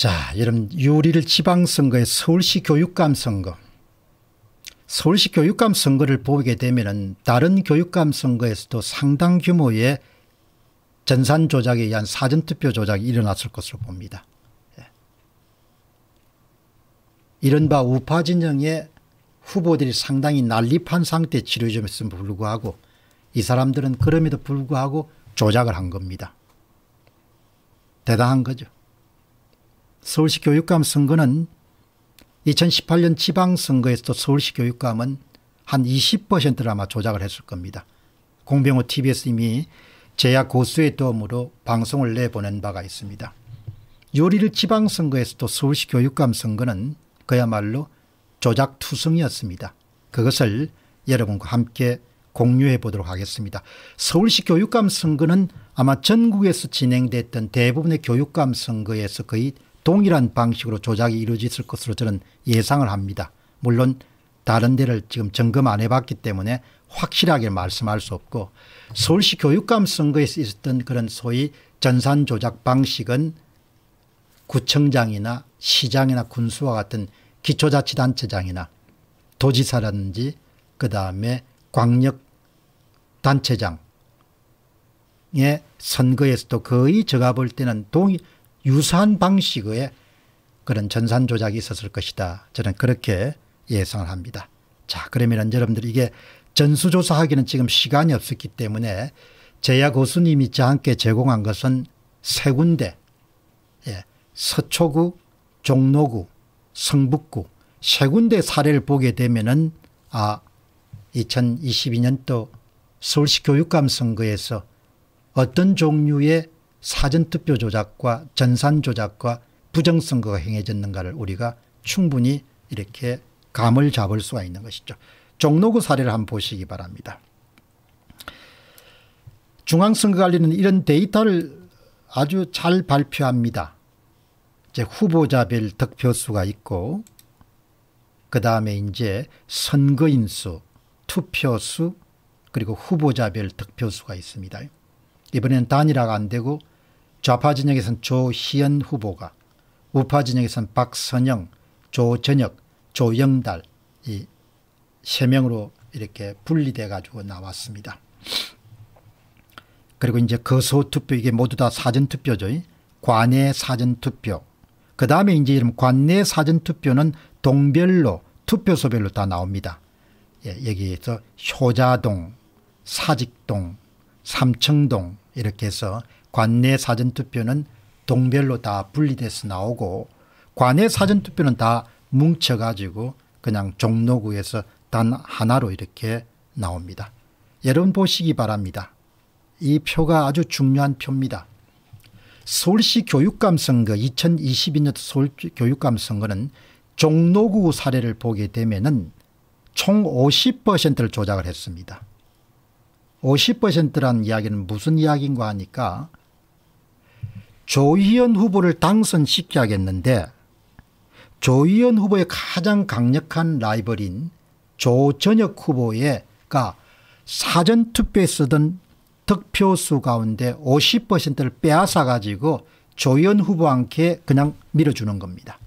자, 여러분 유리를 지방선거에 서울시 교육감 선거 서울시 교육감 선거를 보게 되면 다른 교육감 선거에서도 상당 규모의 전산 조작에 의한 사전투표 조작이 일어났을 것으로 봅니다. 예. 이른바 우파 진영의 후보들이 상당히 난립한 상태 치료점에서 불구하고 이 사람들은 그럼에도 불구하고 조작을 한 겁니다. 대단한 거죠. 서울시 교육감 선거는 2018년 지방선거에서도 서울시 교육감은 한 20%를 아마 조작을 했을 겁니다. 공병호 TBS 이미 제야 고수의 도움으로 방송을 내보낸 바가 있습니다. 6월 1 지방선거에서도 서울시 교육감 선거는 그야말로 조작투성이었습니다. 그것을 여러분과 함께 공유해 보도록 하겠습니다. 서울시 교육감 선거는 아마 전국에서 진행됐던 대부분의 교육감 선거에서 거의 동일한 방식으로 조작이 이루어졌을 것으로 저는 예상을 합니다. 물론 다른 데를 지금 점검 안 해봤기 때문에 확실하게 말씀할 수 없고 서울시 교육감 선거에서 있었던 그런 소위 전산 조작 방식은 구청장이나 시장이나 군수와 같은 기초자치단체장이나 도지사라든지 그다음에 광역단체장의 선거에서도 거의 제가 볼 때는 동일 유사한 방식의 그런 전산 조작이 있었을 것이다. 저는 그렇게 예상을 합니다. 자 그러면 여러분들 이게 전수조사하기는 지금 시간이 없었기 때문에 제야 고수님이 저한테 제공한 것은 세 군데 예, 서초구 종로구 성북구 세 군데 사례를 보게 되면은 아 2022년도 서울시 교육감 선거에서 어떤 종류의 사전투표 조작과 전산 조작과 부정선거가 행해졌는가를 우리가 충분히 이렇게 감을 잡을 수가 있는 것이죠. 종로구 사례를 한번 보시기 바랍니다. 중앙선거관리는 이런 데이터를 아주 잘 발표합니다. 이제 후보자별 득표수가 있고 그 다음에 이제 선거인수, 투표수 그리고 후보자별 득표수가 있습니다. 이번엔 단일화가 안 되고 좌파 진영에선 조희연 후보가 우파 진영에선 박선영, 조전혁, 조영달 이 세 명으로 이렇게 분리돼 가지고 나왔습니다. 그리고 이제 거소투표 이게 모두 다 사전투표죠. 관내 사전투표. 그 다음에 이제 이런 관내 사전투표는 동별로 투표소별로 다 나옵니다. 예, 여기에서 효자동, 사직동, 삼청동 이렇게 해서 관내 사전투표는 동별로 다 분리돼서 나오고 관내 사전투표는 다 뭉쳐가지고 그냥 종로구에서 단 하나로 이렇게 나옵니다. 여러분 보시기 바랍니다. 이 표가 아주 중요한 표입니다. 서울시 교육감 선거 2022년 서울 교육감 선거는 종로구 사례를 보게 되면 은총 50%를 조작을 했습니다. 50%라는 이야기는 무슨 이야기인가 하니까 조희연 후보를 당선시켜야겠는데 조희연 후보의 가장 강력한 라이벌인 조전혁 후보의가 사전투표에 쓰던 득표수 가운데 50%를 빼앗아 가지고 조희연 후보한테 그냥 밀어주는 겁니다.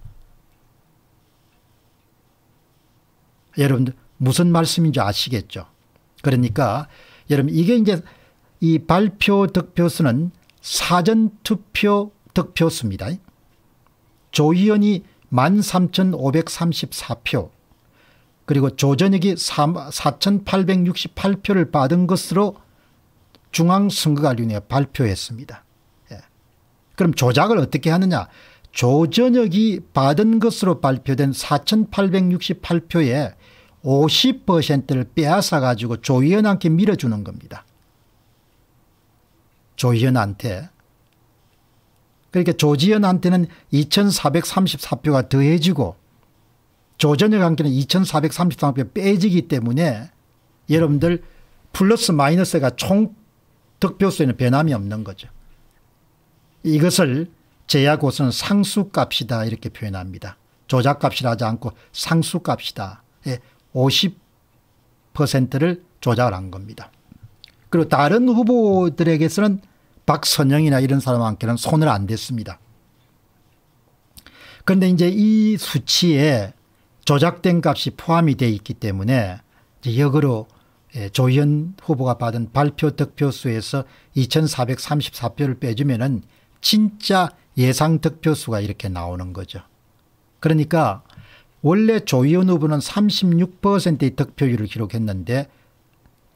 여러분들 무슨 말씀인지 아시겠죠? 그러니까 여러분 이게 이제 이 발표 득표수는 사전투표 득표수입니다. 조희연이 13,534표 그리고 조전혁이 4,868표를 받은 것으로 중앙선거관리위원회 발표했습니다. 예. 그럼 조작을 어떻게 하느냐 조전혁이 받은 것으로 발표된 4,868표에 50%를 빼앗아 가지고 조희연한테 밀어주는 겁니다. 조희연한테 그러니까 조지연한테는 2434표가 더해지고 조전혁한테는 2433표 빼지기 때문에 여러분들 플러스 마이너스가 총 득표수에는 변함이 없는 거죠. 이것을 제야고수는 상수값이다 이렇게 표현합니다. 조작값이라 하지 않고 상수값이다. 50%를 예, 조작을 한 겁니다. 그리고 다른 후보들에게서는 박선영이나 이런 사람한테는 손을 안 댔습니다. 그런데 이제 이 수치에 조작된 값이 포함이 돼 있기 때문에 역으로 예, 조희 후보가 받은 발표 득표수에서 2434표를 빼주면 은 진짜 예상 득표수가 이렇게 나오는 거죠. 그러니까 원래 조희 후보는 36%의 득표율을 기록했는데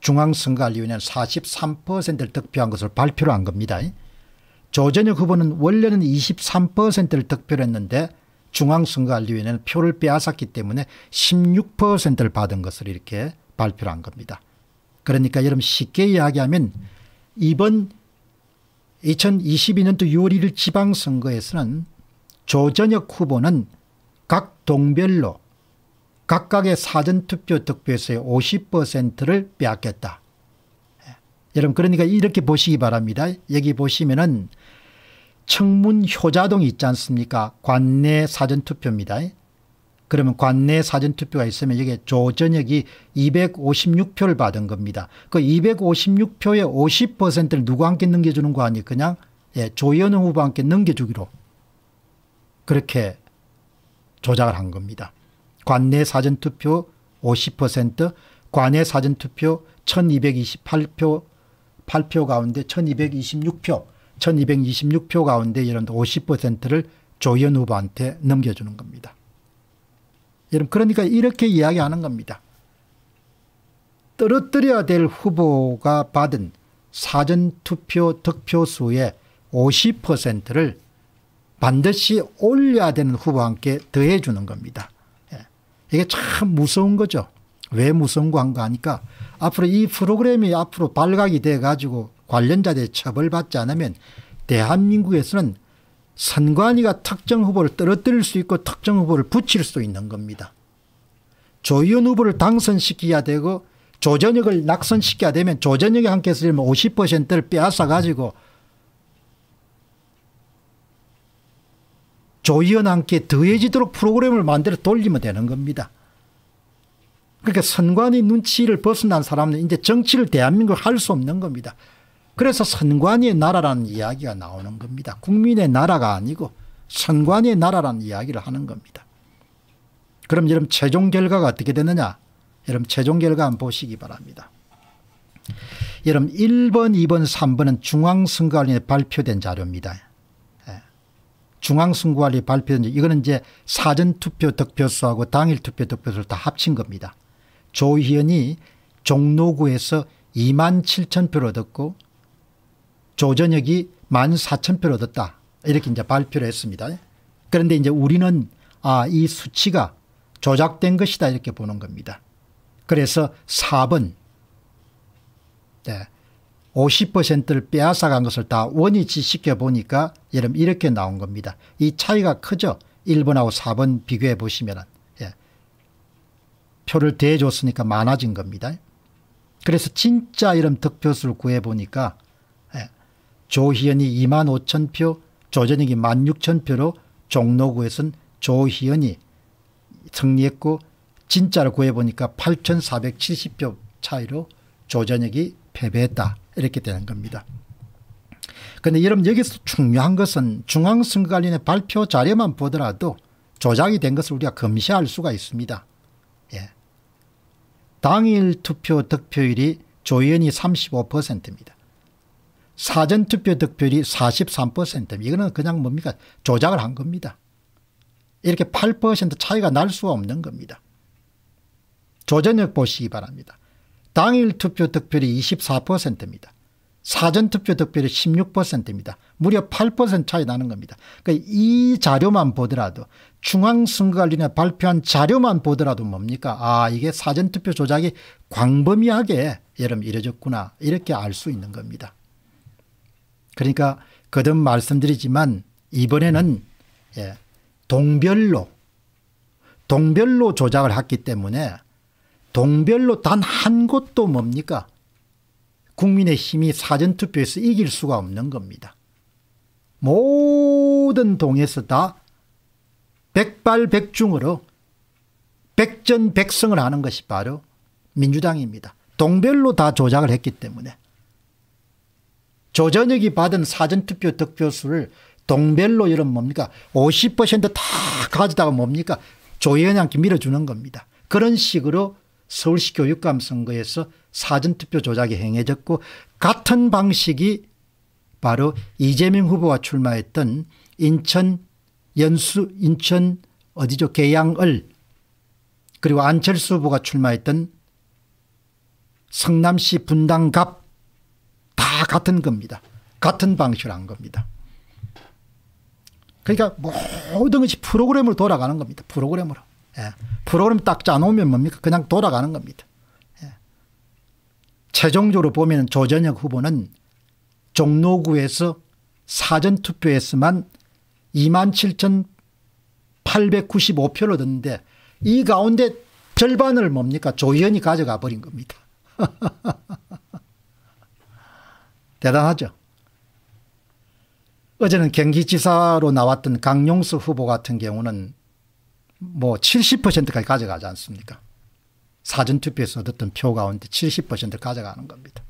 중앙선거관리위원회는 43%를 득표한 것을 발표를 한 겁니다. 조전혁 후보는 원래는 23%를 득표를 했는데 중앙선거관리위원회는 표를 빼앗았기 때문에 16%를 받은 것을 이렇게 발표를 한 겁니다. 그러니까 여러분 쉽게 이야기하면 이번 2022년도 6월 1일 지방선거에서는 조전혁 후보는 각 동별로 각각의 사전투표 득표에서의 50%를 빼앗겼다. 예. 여러분 그러니까 이렇게 보시기 바랍니다. 여기 보시면은 청문 효자동 있지 않습니까? 관내 사전투표입니다. 그러면 관내 사전투표가 있으면 여기 조전혁이 256표를 받은 겁니다. 그 256표의 50%를 누구한테 넘겨주는 거 아니 그냥 예, 조현우 후보한테 넘겨주기로 그렇게 조작을 한 겁니다. 관내 사전투표 50%, 관외 사전투표 1228표 8표 가운데 1226표 1226표 가운데 여러 50%를 조현 후보한테 넘겨주는 겁니다. 여러분 그러니까 이렇게 이야기하는 겁니다. 떨어뜨려야 될 후보가 받은 사전투표 득표수의 50%를 반드시 올려야 되는 후보와 함께 더해주는 겁니다. 이게 참 무서운 거죠. 왜 무서운 거 한 거 아니까 앞으로 이 프로그램이 앞으로 발각이 돼 가지고 관련자들 처벌받지 않으면 대한민국에서는 선관위가 특정 후보를 떨어뜨릴 수 있고 특정 후보를 붙일 수 있는 겁니다. 조희연 후보를 당선시켜야 되고 조전역을 낙선시켜야 되면 조전역에 함께 쓰려면 50%를 뭐 빼앗아 가지고 조연 함께 더해지도록 프로그램을 만들어 돌리면 되는 겁니다. 그러니까 선관위 눈치를 벗어난 사람은 이제 정치를 대한민국 할 수 없는 겁니다. 그래서 선관위의 나라라는 이야기가 나오는 겁니다. 국민의 나라가 아니고 선관위의 나라라는 이야기를 하는 겁니다. 그럼 여러분 최종 결과가 어떻게 되느냐? 여러분 최종 결과 한번 보시기 바랍니다. 여러분 1번, 2번, 3번은 중앙선관위에 발표된 자료입니다. 중앙선거관리 발표는데 이거는 이제 사전투표 득표수하고 당일 투표 득표수를 다 합친 겁니다. 조희연이 종로구에서 2만 7천 표를 얻었고 조전혁이 1만 4천 표를 얻었다. 이렇게 이제 발표를 했습니다. 그런데 이제 우리는 아, 이 수치가 조작된 것이다 이렇게 보는 겁니다. 그래서 4번 네. 50%를 빼앗아간 것을 다 원위치 시켜보니까 예를 이렇게 나온 겁니다. 이 차이가 크죠. 1번하고 4번 비교해 보시면 예. 표를 대줬으니까 많아진 겁니다. 그래서 진짜 이름 득표수를 구해보니까 예. 조희연이 2만 5천 표, 조전익이 1만 6천 표로 종로구에선 조희연이 승리했고 진짜를 구해보니까 8,470표 차이로 조전혁이 패배했다. 이렇게 되는 겁니다. 그런데 여러분 여기서 중요한 것은 중앙선거관리의 발표 자료만 보더라도 조작이 된 것을 우리가 검시할 수가 있습니다. 예. 당일 투표 득표율이 조연이 35%입니다. 사전투표 득표율이 43%입니다. 이거는 그냥 뭡니까 조작을 한 겁니다. 이렇게 8% 차이가 날 수가 없는 겁니다. 조전력 보시기 바랍니다. 당일 투표 득표율이 24%입니다. 사전 투표 득표율이 16%입니다. 무려 8% 차이 나는 겁니다. 그러니까 이 자료만 보더라도 중앙선거관리위원회 발표한 자료만 보더라도 뭡니까? 아 이게 사전 투표 조작이 광범위하게 여름 이뤄졌구나 이렇게 알 수 있는 겁니다. 그러니까 거듭 말씀드리지만 이번에는 예, 동별로 동별로 조작을 했기 때문에 동별로 단 한 곳도 뭡니까? 국민의 힘이 사전투표에서 이길 수가 없는 겁니다. 모든 동에서 다 백발백중으로 백전백승을 하는 것이 바로 민주당입니다. 동별로 다 조작을 했기 때문에 조전혁이 받은 사전투표 득표수를 동별로 이런 뭡니까 50%다 가져다가 뭡니까 조현양께 밀어주는 겁니다. 그런 식으로 서울시 교육감 선거에서 사전투표 조작이 행해졌고 같은 방식이 바로 이재명 후보가 출마했던 인천 연수 인천 어디죠 계양을 그리고 안철수 후보가 출마했던 성남시 분당갑 다 같은 겁니다. 같은 방식으로 한 겁니다. 그러니까 모든 것이 프로그램으로 돌아가는 겁니다. 프로그램으로. 예. 프로그램 딱 짜놓으면 뭡니까? 그냥 돌아가는 겁니다. 예. 최종적으로 보면 조전혁 후보는 종로구에서 사전투표에서만 27,895표를 얻었는데 이 가운데 절반을 뭡니까? 조의원이 가져가 버린 겁니다. 대단하죠. 어제는 경기지사로 나왔던 강용수 후보 같은 경우는 뭐 70%까지 가져가지 않습니까? 사전투표에서 얻었던 표 가운데 70%를 가져가는 겁니다.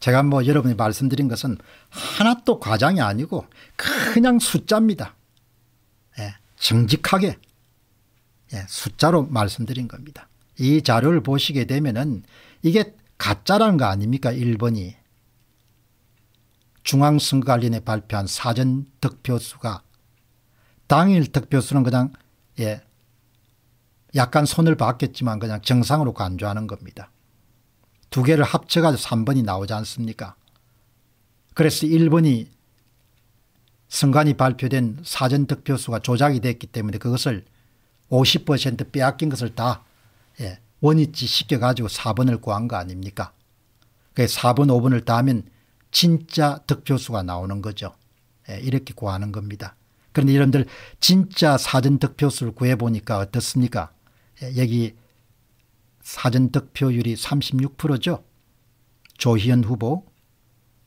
제가 뭐 여러분이 말씀드린 것은 하나도 과장이 아니고 그냥 숫자입니다. 예, 정직하게 예, 숫자로 말씀드린 겁니다. 이 자료를 보시게 되면은 이게 가짜라는 거 아닙니까? 일본이 중앙선거관리에 발표한 사전 득표수가 당일 득표수는 그냥 예 약간 손을 봤겠지만 그냥 정상으로 간주하는 겁니다. 두 개를 합쳐가지고 3번이 나오지 않습니까? 그래서 1번이 선관위 발표된 사전 득표수가 조작이 됐기 때문에 그것을 50% 빼앗긴 것을 다 예, 원위치 시켜가지고 4번을 구한 거 아닙니까? 4번 5번을 다하면 진짜 득표수가 나오는 거죠. 예, 이렇게 구하는 겁니다. 그런데 여러분들 진짜 사전 득표수를 구해보니까 어떻습니까? 예, 여기 사전 득표율이 36%죠. 조희연 후보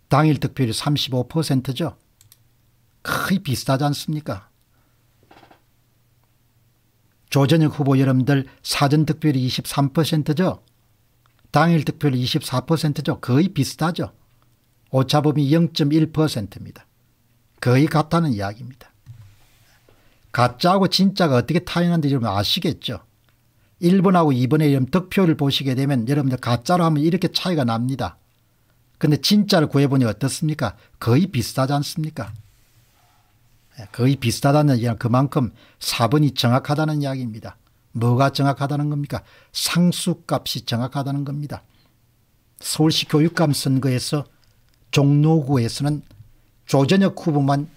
당일 득표율이 35%죠. 거의 비슷하지 않습니까? 조전혁 후보 여러분들 사전 득표율이 23%죠. 당일 득표율이 24%죠. 거의 비슷하죠. 오차범위 0.1%입니다. 거의 같다는 이야기입니다. 가짜하고 진짜가 어떻게 타이한테 여러분 아시겠죠. 1번하고 2번의 여러 득표를 보시게 되면 여러분들 가짜로 하면 이렇게 차이가 납니다. 근데 진짜를 구해보니 어떻습니까? 거의 비슷하지 않습니까? 예, 거의 비슷하다는 이야기 그만큼 4번이 정확하다는 이야기입니다. 뭐가 정확하다는 겁니까? 상수값이 정확하다는 겁니다. 서울시 교육감 선거에서 종로구에서는 조전혁 후보만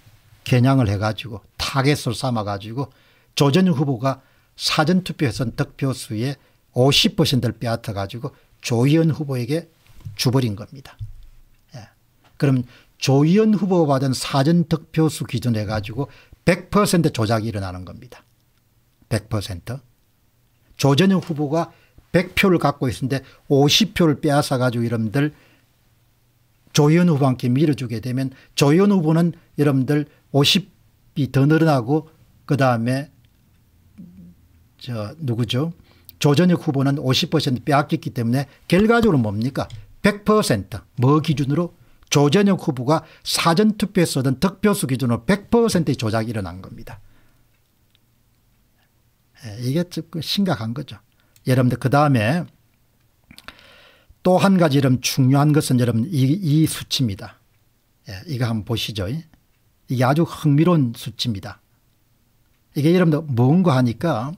겨냥을 해가지고 타겟을 삼아가지고 조전영 후보가 사전투표에선 득표수의 50%를 빼앗아가지고 조희연 후보에게 주버린 겁니다. 예. 그럼 조희연 후보가 받은 사전 득표수 기준 해가지고 100% 조작이 일어나는 겁니다. 100%. 조전영 후보가 100표를 갖고 있는데 50표를 빼앗아가지고 여러분들 조희연 후보한테 밀어주게 되면 조희연 후보는 여러분들 50이 더 늘어나고 그 다음에 저 누구죠? 조전혁 후보는 50% 빼앗겼기 때문에 결과적으로 뭡니까? 100%뭐 기준으로 조전혁 후보가 사전투표에 쓰던 득표수 기준으로 100%의 조작이 일어난 겁니다. 예, 이게 조금 그 심각한 거죠. 여러분들 그 다음에 또 한 가지 여러분 중요한 것은 여러분 이, 이 수치입니다. 예, 이거 한번 보시죠. 이게 아주 흥미로운 수치입니다. 이게 여러분들 뭔가 하니까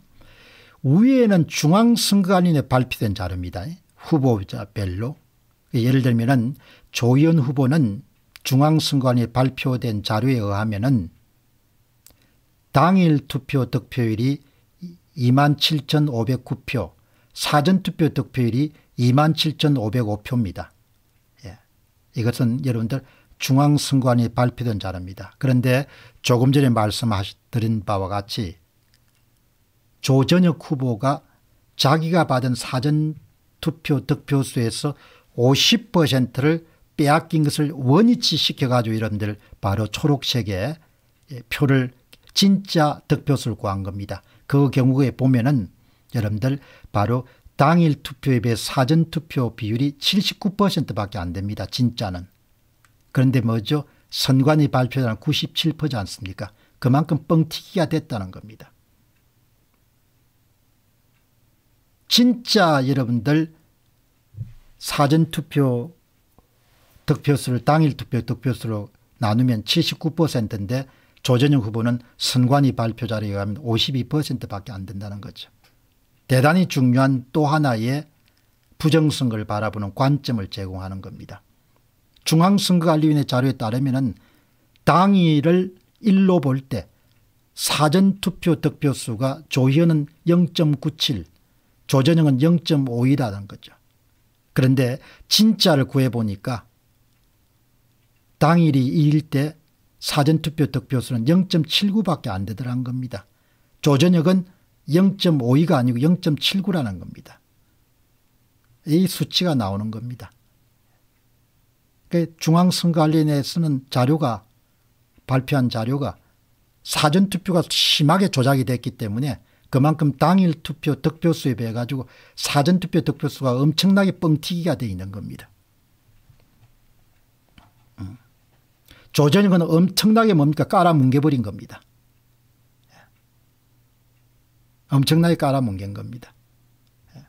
위에는 중앙선거관리에 발표된 자료입니다. 후보자별로. 예를 들면 조희 후보는 중앙선관위 발표된 자료에 의하면 은 당일 투표 득표율이 27,509표, 사전투표 득표율이 27,505표입니다. 예. 이것은 여러분들 중앙선관위 발표된 자료입니다. 그런데 조금 전에 말씀드린 바와 같이 조전혁 후보가 자기가 받은 사전투표 득표수에서 50%를 빼앗긴 것을 원위치 시켜가지고 이런들 바로 초록색에 예, 표를 진짜 득표수를 구한 겁니다. 그 경우에 보면은 여러분들 바로 당일 투표에 비해 사전투표 비율이 79% 밖에 안 됩니다. 진짜는. 그런데 뭐죠? 선관위 발표자는 97%지 않습니까? 그만큼 뻥튀기가 됐다는 겁니다. 진짜 여러분들 사전투표 득표수를 당일투표 득표수로 나누면 79%인데 조전영 후보는 선관위 발표 자료에 의하면 52%밖에 안 된다는 거죠. 대단히 중요한 또 하나의 부정선거를 바라보는 관점을 제공하는 겁니다. 중앙선거관리위원회 자료에 따르면 당일을일로볼 때 사전투표 득표수가 조현은0.97 조전영은 0 5 2라는 거죠. 그런데 진짜를 구해보니까 당일이 2일 때 사전투표 득표수는 0.79밖에 안되더라는 겁니다. 조전역은 0.52가 아니고 0.79라는 겁니다. 이 수치가 나오는 겁니다. 그 중앙선 거관리위원회에서는 자료가 발표한 자료가 사전투표가 심하게 조작이 됐기 때문에 그만큼 당일 투표 득표수에 비해 가지고 사전투표 득표수가 엄청나게 뻥튀기가 돼 있는 겁니다. 음. 조전이건 그 엄청나게 뭡니까 깔아뭉개버린 겁니다. 예. 엄청나게 깔아뭉갠 겁니다. 예.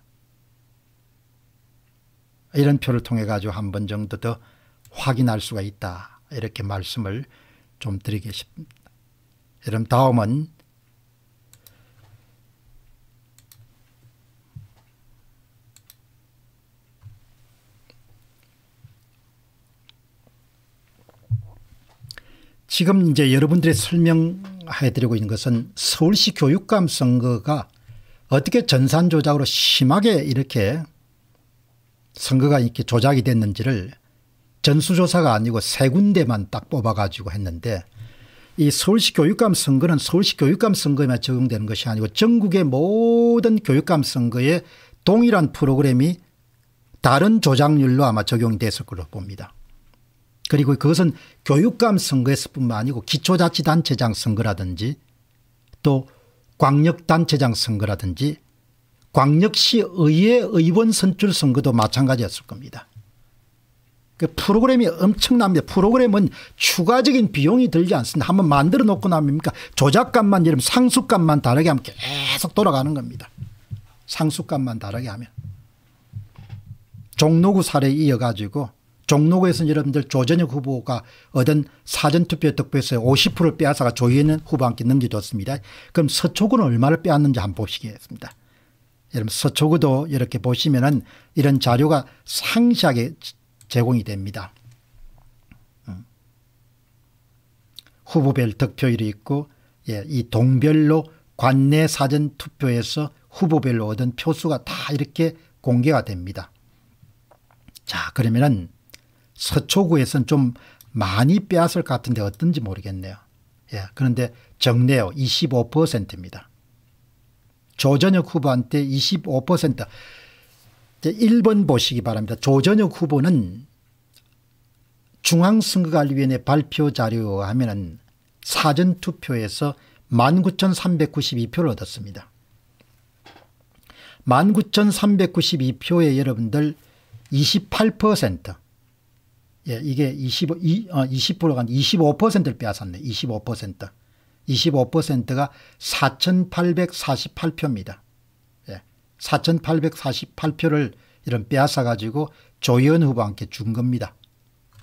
이런 표를 통해 가지고 한 번 정도 더 확인할 수가 있다. 이렇게 말씀을 좀드리겠습니다 그럼 다음은 지금 이제 여러분들이 설명해 드리고 있는 것은 서울시 교육감 선거가 어떻게 전산 조작으로 심하게 이렇게 선거가 이렇게 조작이 됐는지를 전수조사가 아니고 세 군데만 딱 뽑아가지고 했는데 이 서울시 교육감 선거는 서울시 교육감 선거에만 적용되는 것이 아니고 전국의 모든 교육감 선거에 동일한 프로그램이 다른 조작률로 아마 적용이 됐을 걸로 봅니다. 그리고 그것은 교육감 선거에서뿐만 아니고 기초자치단체장 선거라든지 또 광역단체장 선거라든지 광역시 의회 의원 선출 선거도 마찬가지였을 겁니다. 그 프로그램이 엄청납니다. 프로그램은 추가적인 비용이 들지 않습니다. 한번 만들어 놓고 나면니까 조작값만 이름 상수값만 다르게 하면 계속 돌아가는 겁니다. 상수값만 다르게 하면. 종로구 사례 이어가지고 종로구에서 여러분들 조전혁 후보가 얻은 사전투표 득표에서 50%를 빼앗아가 조희는 후보한테 넘겨줬습니다. 그럼 서초구는 얼마를 빼앗는지 한번 보시겠습니다. 여러분 서초구도 이렇게 보시면은 이런 자료가 상시하게 제공이 됩니다. 음. 후보별 득표율이 있고 예, 이 동별로 관내 사전 투표에서 후보별로 얻은 표수가 다 이렇게 공개가 됩니다. 자 그러면은 서초구에서좀 많이 빼앗을 것 같은데 어떤지 모르겠네요. 예, 그런데 정내요 25%입니다. 조전혁 후보한테 25% 이제 1번 보시기 바랍니다. 조전혁 후보는 중앙선거관리위원회 발표 자료 하면은 사전투표에서 19,392표를 얻었습니다. 19,392표에 여러분들 28% 예, 이게 20, 20%가 25%를 빼앗았네. 25%. 25%가 4,848표입니다. 4,848표를 이런 빼앗아 가지고 조희연 후보한테 준 겁니다.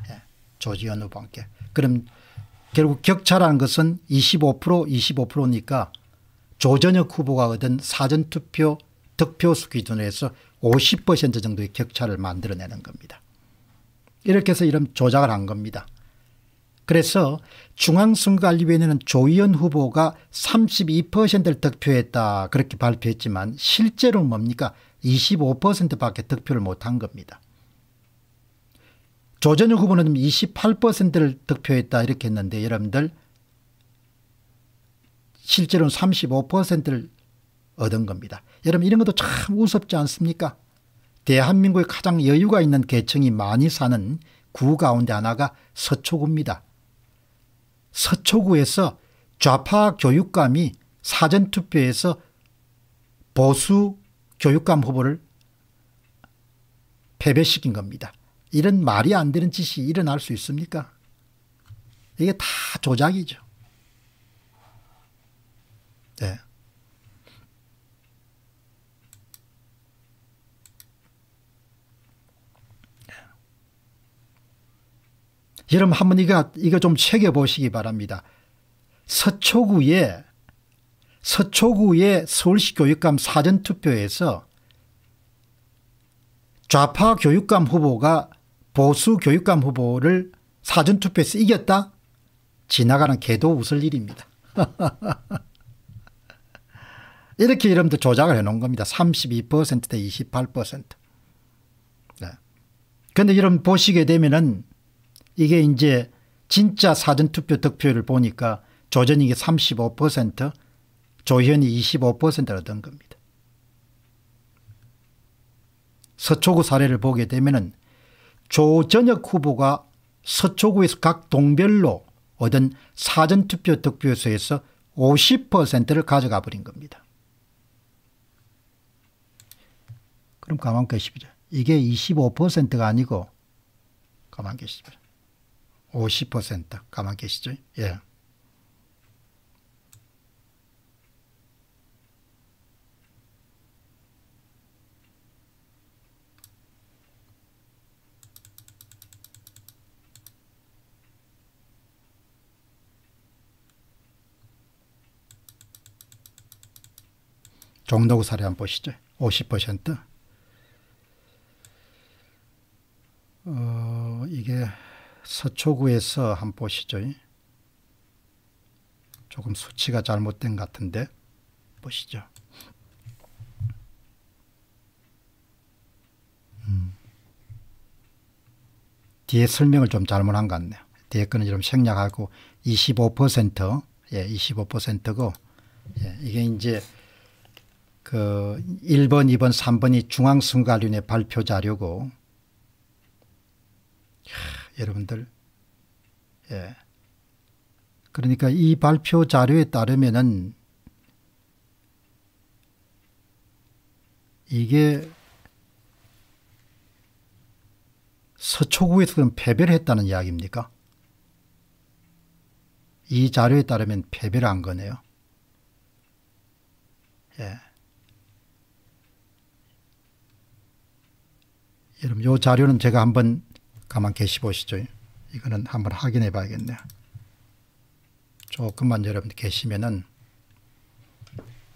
예. 조지현 후보한테. 그럼 결국 격차라는 것은 25% 25%니까 조전혁 후보가 얻은 사전투표 득표수 기준으로 해서 50% 정도의 격차를 만들어내는 겁니다. 이렇게 해서 이런 조작을 한 겁니다. 그래서 중앙선거관리위원회는 조희연 후보가 32%를 득표했다 그렇게 발표했지만 실제로는 뭡니까 25%밖에 득표를 못한 겁니다. 조전혁 후보는 28%를 득표했다 이렇게 했는데 여러분들 실제로는 35%를 얻은 겁니다. 여러분 이런 것도 참 우습지 않습니까? 대한민국의 가장 여유가 있는 계층이 많이 사는 구 가운데 하나가 서초구입니다. 서초구에서 좌파 교육감이 사전투표에서 보수 교육감 후보를 패배시킨 겁니다. 이런 말이 안 되는 짓이 일어날 수 있습니까? 이게 다 조작이죠. 여러분 한번 이가 이거 좀 새겨보시기 바랍니다. 서초구에 서초구의 서울시 교육감 사전투표에서 좌파 교육감 후보가 보수 교육감 후보를 사전투표에서 이겼다? 지나가는 개도 웃을 일입니다. 이렇게 여러분들 조작을 해놓은 겁니다. 32%대 28%. 그런데 네. 여러분 보시게 되면 이게 이제 진짜 사전투표 득표율을 보니까 조전익이 35% 조현이 2 5라던 겁니다. 서초구 사례를 보게 되면 조전혁 후보가 서초구에서 각 동별로 얻은 사전투표 득표소에서 50%를 가져가 버린 겁니다. 그럼 가만 계십시오. 이게 25%가 아니고 가만 계십시오. 50% 가만 계시죠? 예. 정도 구 사례 한번 보시죠. 50% 서초구에서 한 보시죠. 조금 수치가 잘못된 것 같은데 보시죠. 음. 뒤에 설명을 좀 잘못한 것 같네요. 뒤에 거는 좀 생략하고 25% 예, 25%고 예, 이게 이제 그 1번, 2번, 3번이 중앙선관위원 발표 자료고 여러분들. 예. 그러니까 이 발표 자료에 따르면은 이게 서초구에서 그럼 패배를 했다는 이야기입니까? 이 자료에 따르면 패배를 한 거네요. 예. 여러분, 이 자료는 제가 한번 가만 계시 보시죠. 이거는 한번 확인해 봐야겠네요. 조금만 여러분 들 계시면은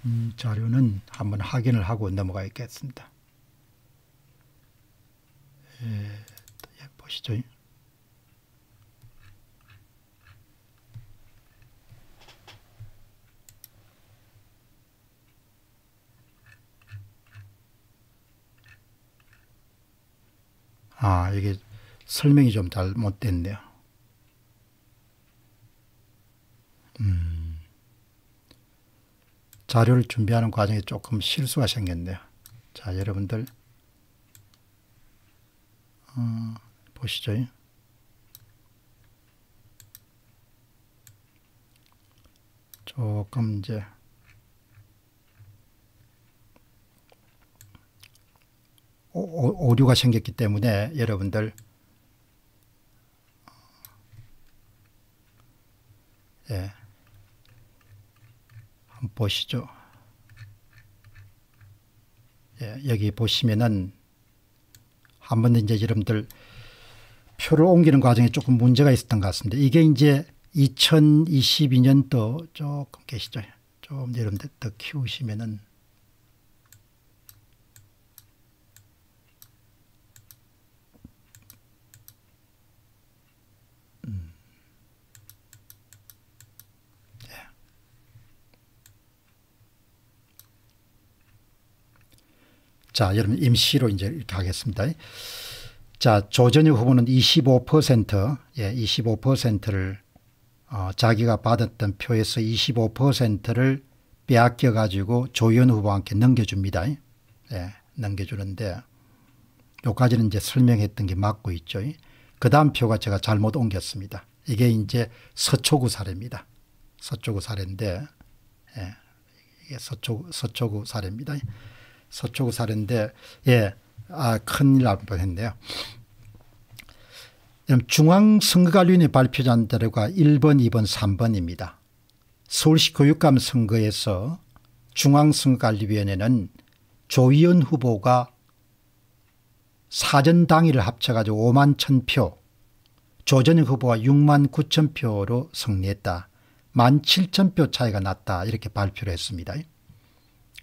음, 자료는 한번 확인을 하고 넘어가겠습니다. 예, 예, 보시죠. 아, 이게 설명이 좀 잘 못됐네요. 음, 자료를 준비하는 과정에 조금 실수가 생겼네요. 자, 여러분들 어, 보시죠. 조금 이제 오, 오류가 생겼기 때문에 여러분들 예. 한 번 보시죠. 예, 여기 보시면은 한 번 이제 여러분들 표를 옮기는 과정에 조금 문제가 있었던 것 같습니다. 이게 이제 2022년도 조금 계시죠. 좀 여러분들 더 키우시면은 자, 여러분 임시로 이제 이렇게 하겠습니다. 자, 조전혁 후보는 25% 예, 25%를 어, 자기가 받았던 표에서 25%를 빼앗겨 가지고 조현 후보한테 넘겨줍니다. 예, 넘겨주는데 요까지는 이제 설명했던 게 맞고 있죠. 그 다음 표가 제가 잘못 옮겼습니다. 이게 이제 서초구 사례입니다. 서초구 사례인데 예, 이게 서초, 서초구 사례입니다. 서초구 사례인데 예, 아 큰일 날 뻔했네요. 중앙선거관리위원회 발표한 자료가 1번, 2번, 3번입니다. 서울시 교육감 선거에서 중앙선거관리위원회는 조희연 후보가 사전 당일을 합쳐가지고 5만 1천 표, 조전 후보가 6만 9천 표로 승리했다. 1만 7천 표 차이가 났다. 이렇게 발표를 했습니다.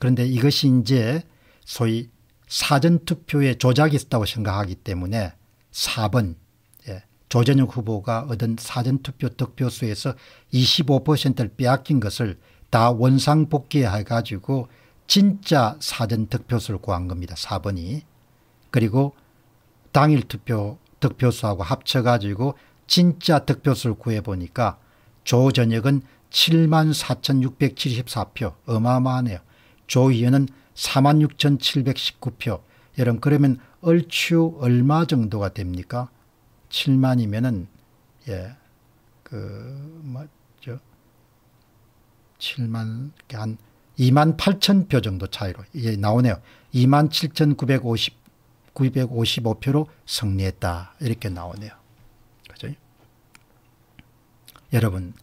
그런데 이것이 이제 소위 사전투표의 조작이 있었다고 생각하기 때문에 4번 예, 조전혁 후보가 얻은 사전투표 득표수에서 25%를 빼앗긴 것을 다 원상복귀해가지고 진짜 사전 득표수를 구한 겁니다. 4번이. 그리고 당일 투표 득표수하고 합쳐가지고 진짜 득표수를 구해보니까 조전혁은 74,674표 어마어마하네요. 조의원은 46,719표. 여러분 그러면 얼추 얼마 정도가 됩니까? 7만이면은 예. 그 뭐죠? 7만 그러니까 한 2만 8천 표 정도 차이로 예, 나오네요. 2만 7,950 955표로 승리했다. 이렇게 나오네요. 그죠? 여러분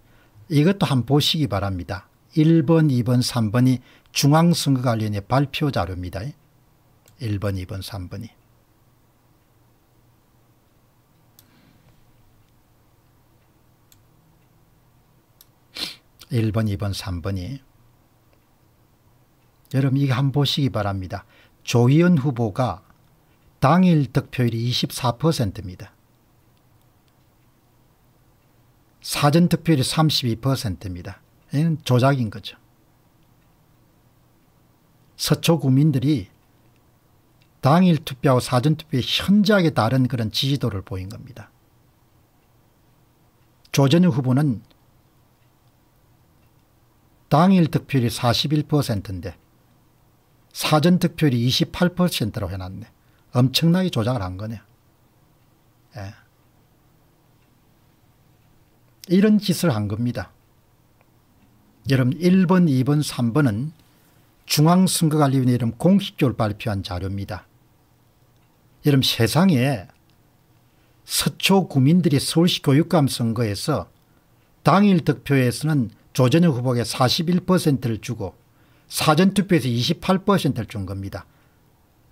이것도 한번 보시기 바랍니다. 1번, 2번, 3번이 중앙선거관련의 발표 자료입니다. 1번, 2번, 3번이. 일번이번삼번이 여러분 이거 한번 보시기 바랍니다. 조희연 후보가 당일 득표율이 24%입니다. 사전 득표율이 32%입니다. 얘는 조작인 거죠. 서초 구민들이 당일 투표와 사전투표에 현저하게 다른 그런 지지도를 보인 겁니다. 조전 후보는 당일 득표율이 41%인데 사전 득표율이 28%로 해놨네. 엄청나게 조작을 한 거네. 예. 이런 짓을 한 겁니다. 여러분 1번, 2번, 3번은 중앙선거관리위원회 이름 공식적으로 발표한 자료입니다. 여러분 세상에 서초 구민들이 서울시 교육감 선거에서 당일 득표에서는 조전혁 후보에 41%를 주고 사전투표에서 28%를 준 겁니다.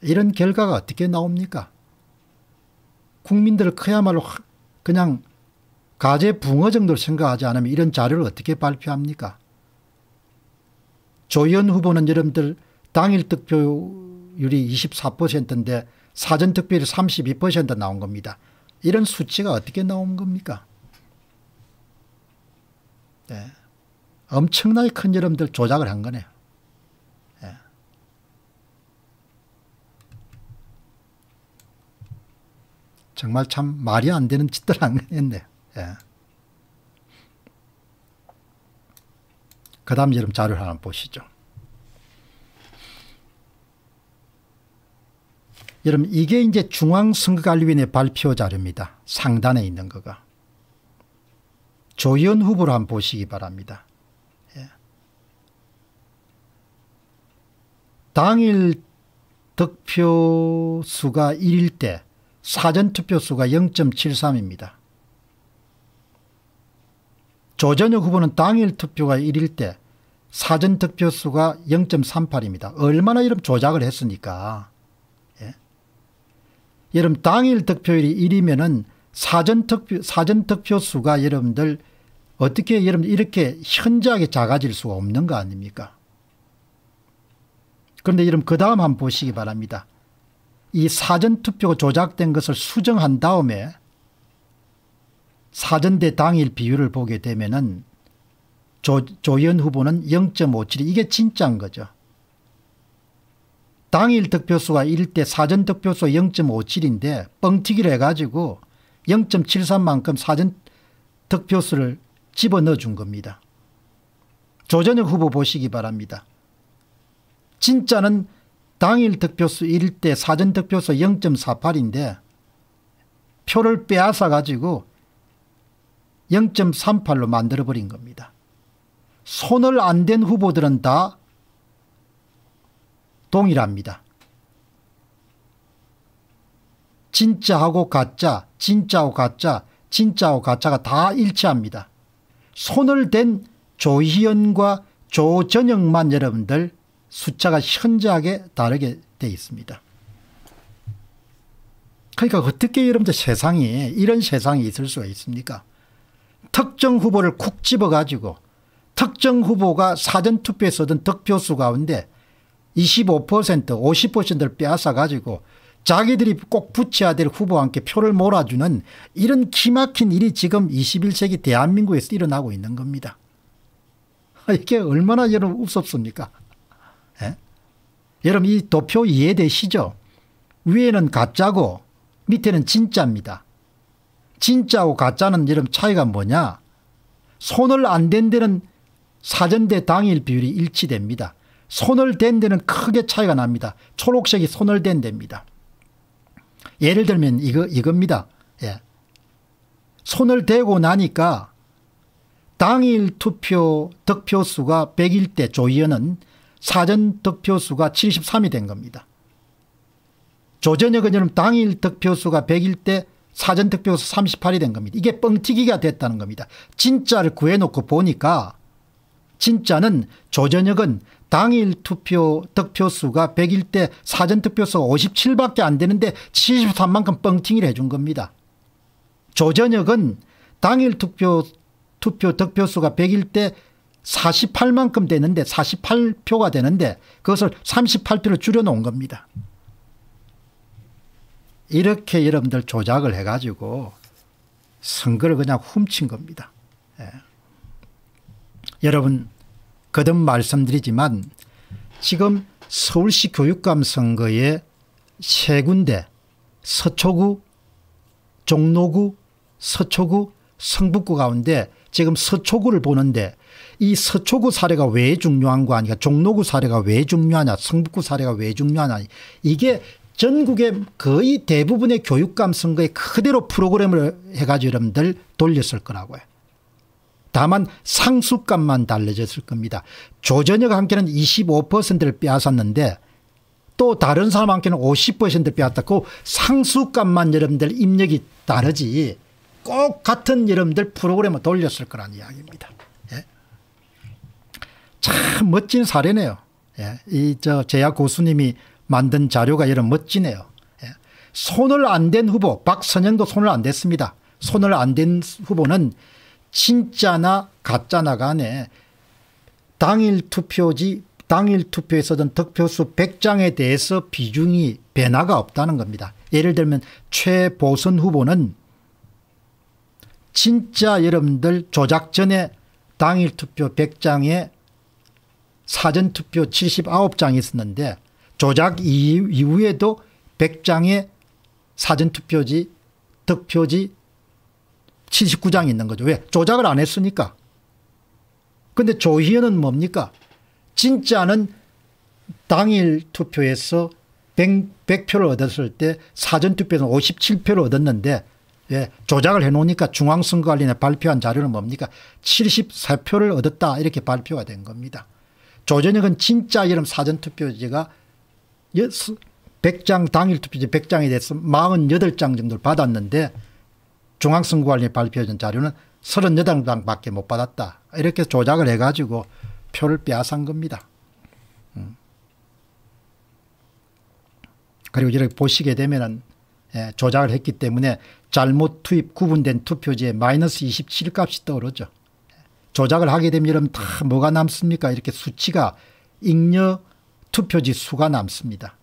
이런 결과가 어떻게 나옵니까? 국민들을 그야말로 그냥 가재 붕어 정도로 생각하지 않으면 이런 자료를 어떻게 발표합니까? 조희연 후보는 여러분들 당일 득표율이 24%인데 사전 득표율이 32% 나온 겁니다. 이런 수치가 어떻게 나온 겁니까? 네. 엄청나게 큰 여러분들 조작을 한 거네요. 네. 정말 참 말이 안 되는 짓들 안 했네요. 네. 그 다음 여러분 자료를 하나 보시죠. 여러분 이게 이제 중앙선거관리위원회 발표 자료입니다. 상단에 있는 거가. 조현 후보를 한번 보시기 바랍니다. 예. 당일 득표 수가 1일 때 사전투표 수가 0.73입니다. 조전혁 후보는 당일 투표가 1일 때 사전 득표수가 0.38입니다. 얼마나 이런 조작을 했으니까. 예. 여러분 당일 득표율이 1이면은 사전 득표 사전 득표수가 여러분들 어떻게 여러분 이렇게 현저하게 작아질 수가 없는 거 아닙니까? 그런데 여러분 그 다음 한번 보시기 바랍니다. 이 사전 투표가 조작된 것을 수정한 다음에 사전대 당일 비율을 보게 되면은 조, 조현 후보는 0.57 이게 진짜인 거죠. 당일 득표수가 1대 사전 득표수 0.57인데 뻥튀기를 해가지고 0.73만큼 사전 득표수를 집어넣어 준 겁니다. 조전혁 후보 보시기 바랍니다. 진짜는 당일 득표수 1대 사전 득표수 0.48인데 표를 빼앗아 가지고 0.38로 만들어버린 겁니다. 손을 안 댄 후보들은 다 동일합니다. 진짜하고 가짜, 진짜하고 가짜, 진짜하고 가짜가 다 일치합니다. 손을 댄 조희연과 조전영만 여러분들 숫자가 현저하게 다르게 돼 있습니다. 그러니까 어떻게 여러분들 세상이 이런 세상이 있을 수가 있습니까? 특정 후보를 쿡 집어가지고 특정 후보가 사전투표에 서든 득표수 가운데 25% 50%를 빼앗아 가지고 자기들이 꼭 붙여야 될 후보와 함께 표를 몰아주는 이런 기막힌 일이 지금 21세기 대한민국에서 일어나고 있는 겁니다. 이게 얼마나 여러분 우습습니까? 예? 여러분 이 도표 이해되시죠? 위에는 가짜고 밑에는 진짜입니다. 진짜고 가짜는 여러분 차이가 뭐냐? 손을 안 댄 데는 사전대 당일 비율이 일치됩니다. 손을 댄 데는 크게 차이가 납니다. 초록색이 손을 댄 데입니다. 예를 들면 이거, 이겁니다. 예. 손을 대고 나니까 당일 투표 득표수가 1 0 0일때 조의원은 사전 득표수가 73이 된 겁니다. 조전역은 당일 득표수가 1 0 0일때 사전 득표수 38이 된 겁니다. 이게 뻥튀기가 됐다는 겁니다. 진짜를 구해놓고 보니까 진짜는 조전혁은 당일 투표 득표수가 1 0 0일때 사전투표수 57밖에 안 되는데 73만큼 뻥튀기를 해준 겁니다. 조전혁은 당일 투표, 투표 득표수가 1 0 0일때 48만큼 되는데 48표가 되는데 그것을 38표로 줄여놓은 겁니다. 이렇게 여러분들 조작을 해가지고 선거를 그냥 훔친 겁니다. 예. 여러분 거듭 말씀드리지만 지금 서울시 교육감 선거에 세 군데 서초구 종로구 서초구 성북구 가운데 지금 서초구를 보는데 이 서초구 사례가 왜 중요한 거 아니냐 종로구 사례가 왜 중요하냐 성북구 사례가 왜 중요하냐 이게 전국의 거의 대부분의 교육감 선거에 그대로 프로그램을 해가지고 여러분들 돌렸을 거라고요. 다만 상수값만 달라졌을 겁니다. 조전혁 한께는 25%를 빼앗았는데 또 다른 사람 한께는 50%를 빼앗았고 상수값만 여러분들 입력이 다르지 꼭 같은 여러분들 프로그램을 돌렸을 거란 이야기입니다. 예. 참 멋진 사례네요. 예. 이저 제야 고수님이 만든 자료가 이런 멋지네요. 예. 손을 안 댄 후보 박선영도 손을 안 댔습니다. 손을 안 댄 후보는 진짜나 가짜나 간에 당일 투표지 당일 투표에 서든 득표수 100장에 대해서 비중이 변화가 없다는 겁니다. 예를 들면 최보선 후보는 진짜 여러분들 조작 전에 당일 투표 100장에 사전투표 79장이 있었는데 조작 이후에도 1 0 0장에 사전투표지 득표지 79장이 있는 거죠. 왜? 조작을 안 했으니까. 근데 조희연은 뭡니까? 진짜는 당일 투표에서 100, 표를 얻었을 때 사전투표에서 57표를 얻었는데 예, 조작을 해놓으니까 중앙선거관리에 발표한 자료는 뭡니까? 74표를 얻었다 이렇게 발표가 된 겁니다. 조전혁은 진짜 이름 사전투표지가 100장 당일투표지 100장에 대해서 48장 정도를 받았는데 중앙선거관리 발표된 자료는 38당밖에 못 받았다. 이렇게 조작을 해가지고 표를 빼앗은 겁니다. 음. 그리고 이렇게 보시게 되면은 예, 조작을 했기 때문에 잘못 투입 구분된 투표지에 마이너스 27 값이 떠오르죠. 조작을 하게 되면 이러면 다 뭐가 남습니까? 이렇게 수치가 잉여 투표지 수가 남습니다.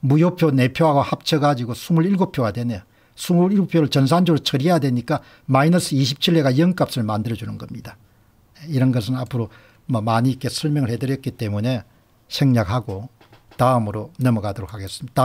무효표 4표하고 합쳐가지고 27표가 되네요. 27표를 전산적으로 처리해야 되니까 마이너스 27회가 0값을 만들어주는 겁니다. 이런 것은 앞으로 뭐 많이 있게 설명을 해드렸기 때문에 생략하고 다음으로 넘어가도록 하겠습니다.